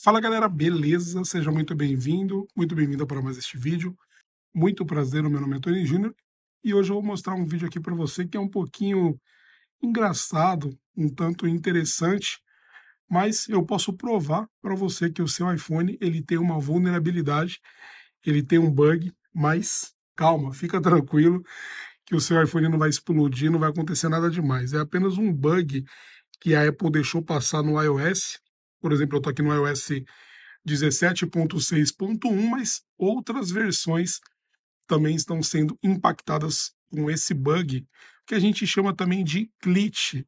Fala galera, beleza? Seja muito bem-vindo, muito bem-vinda para mais este vídeo. Muito prazer, meu nome é Tony Júnior e hoje eu vou mostrar um vídeo aqui para você que é um pouquinho engraçado, um tanto interessante, mas eu posso provar para você que o seu iPhone ele tem uma vulnerabilidade, ele tem um bug, mas calma, fica tranquilo que o seu iPhone não vai explodir, não vai acontecer nada demais. É apenas um bug que a Apple deixou passar no iOS por exemplo, eu estou aqui no iOS 17.6.1, mas outras versões também estão sendo impactadas com esse bug, que a gente chama também de glitch,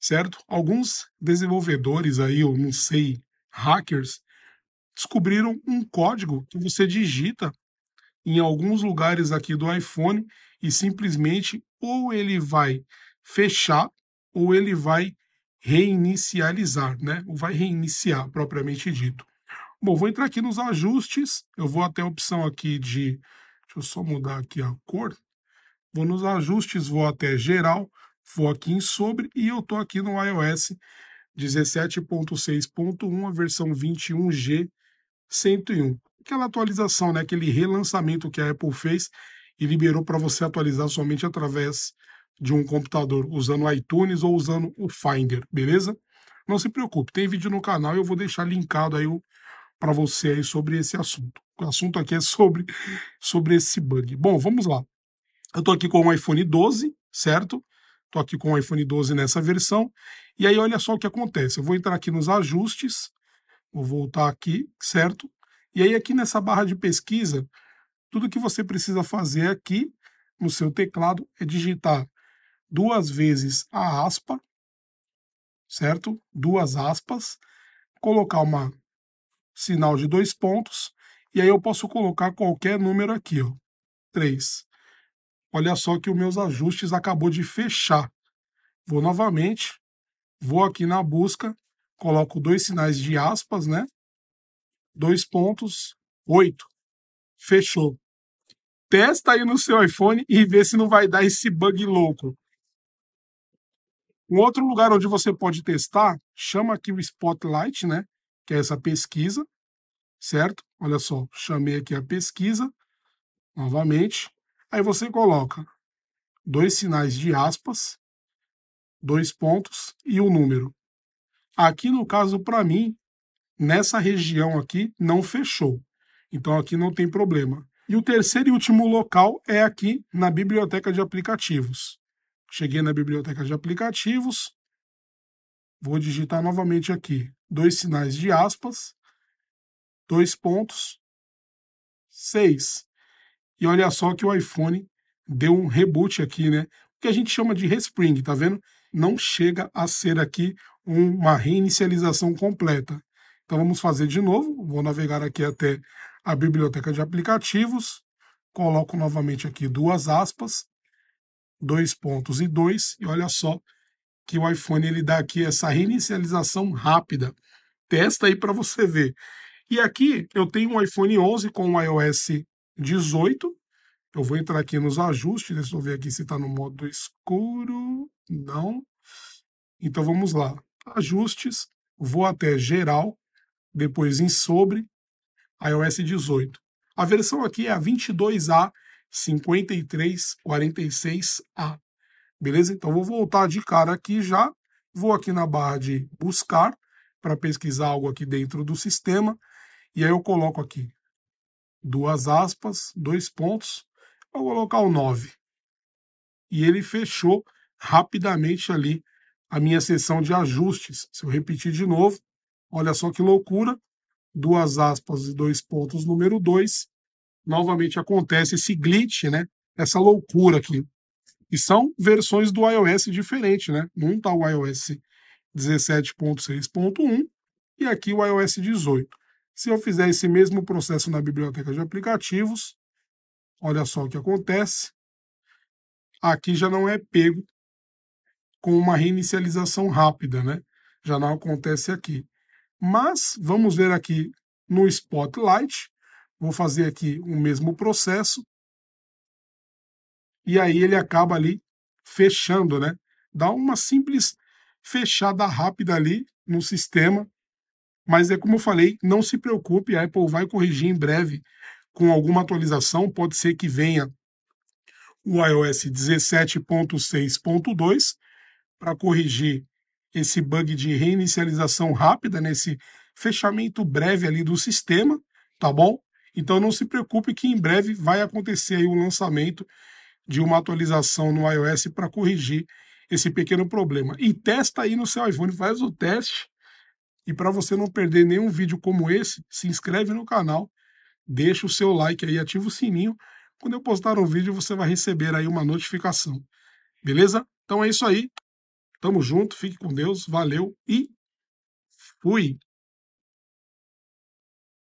certo? Alguns desenvolvedores aí, eu não sei, hackers, descobriram um código que você digita em alguns lugares aqui do iPhone e simplesmente ou ele vai fechar ou ele vai reinicializar, né? Ou vai reiniciar, propriamente dito. Bom, vou entrar aqui nos ajustes, eu vou até a opção aqui de, deixa eu só mudar aqui a cor, vou nos ajustes, vou até geral, vou aqui em sobre e eu estou aqui no iOS 17.6.1, a versão 21G 101. Aquela atualização, né, aquele relançamento que a Apple fez e liberou para você atualizar somente através de um computador usando o iTunes ou usando o Finder, beleza? Não se preocupe, tem vídeo no canal e eu vou deixar linkado aí para você aí sobre esse assunto. O assunto aqui é sobre, sobre esse bug. Bom, vamos lá. Eu estou aqui com o iPhone 12, certo? Estou aqui com o iPhone 12 nessa versão. E aí, olha só o que acontece. Eu vou entrar aqui nos ajustes, vou voltar aqui, certo? E aí, aqui nessa barra de pesquisa, tudo que você precisa fazer aqui no seu teclado é digitar duas vezes a aspa, certo? Duas aspas, colocar uma sinal de dois pontos, e aí eu posso colocar qualquer número aqui, ó, 3. Olha só que os meus ajustes acabou de fechar. Vou novamente, vou aqui na busca, coloco dois sinais de aspas, né? Dois pontos, 8. Fechou. Testa aí no seu iPhone e vê se não vai dar esse bug louco. Um outro lugar onde você pode testar chama aqui o Spotlight, né? Que é essa pesquisa, certo? Olha só, chamei aqui a pesquisa novamente. Aí você coloca dois sinais de aspas, dois pontos e o um número. Aqui no caso, para mim, nessa região aqui não fechou. Então aqui não tem problema. E o terceiro e último local é aqui na biblioteca de aplicativos. Cheguei na biblioteca de aplicativos, vou digitar novamente aqui dois sinais de aspas, dois pontos, seis. E olha só que o iPhone deu um reboot aqui, né? O que a gente chama de respring, tá vendo? Não chega a ser aqui uma reinicialização completa. Então vamos fazer de novo, vou navegar aqui até a biblioteca de aplicativos, coloco novamente aqui duas aspas, dois pontos e dois, e olha só que o iPhone ele dá aqui essa reinicialização rápida. Testa aí para você ver. E aqui eu tenho um iPhone 11 com o iOS 18. Eu vou entrar aqui nos ajustes, deixa eu ver aqui se está no modo escuro. Não. Então vamos lá. Ajustes, vou até geral, depois em sobre, iOS 18. A versão aqui é a 22A 5346A. Beleza? Então, vou voltar de cara aqui já. Vou aqui na barra de buscar para pesquisar algo aqui dentro do sistema. E aí eu coloco aqui duas aspas, dois pontos. Vou colocar o 9. E ele fechou rapidamente ali a minha sessão de ajustes. Se eu repetir de novo, olha só que loucura. Duas aspas e dois pontos, número 2 novamente acontece esse glitch, né? Essa loucura aqui. E são versões do iOS diferente, né? Num tá o iOS 17.6.1 e aqui o iOS 18. Se eu fizer esse mesmo processo na biblioteca de aplicativos, olha só o que acontece. Aqui já não é pego com uma reinicialização rápida, né? Já não acontece aqui. Mas vamos ver aqui no Spotlight Vou fazer aqui o mesmo processo. E aí ele acaba ali fechando, né? Dá uma simples fechada rápida ali no sistema. Mas é como eu falei, não se preocupe, a Apple vai corrigir em breve com alguma atualização. Pode ser que venha o iOS 17.6.2 para corrigir esse bug de reinicialização rápida nesse fechamento breve ali do sistema, tá bom? Então não se preocupe que em breve vai acontecer aí o lançamento de uma atualização no iOS para corrigir esse pequeno problema. E testa aí no seu iPhone, faz o teste. E para você não perder nenhum vídeo como esse, se inscreve no canal, deixa o seu like aí, ativa o sininho. Quando eu postar um vídeo, você vai receber aí uma notificação. Beleza? Então é isso aí. Tamo junto, fique com Deus, valeu e fui!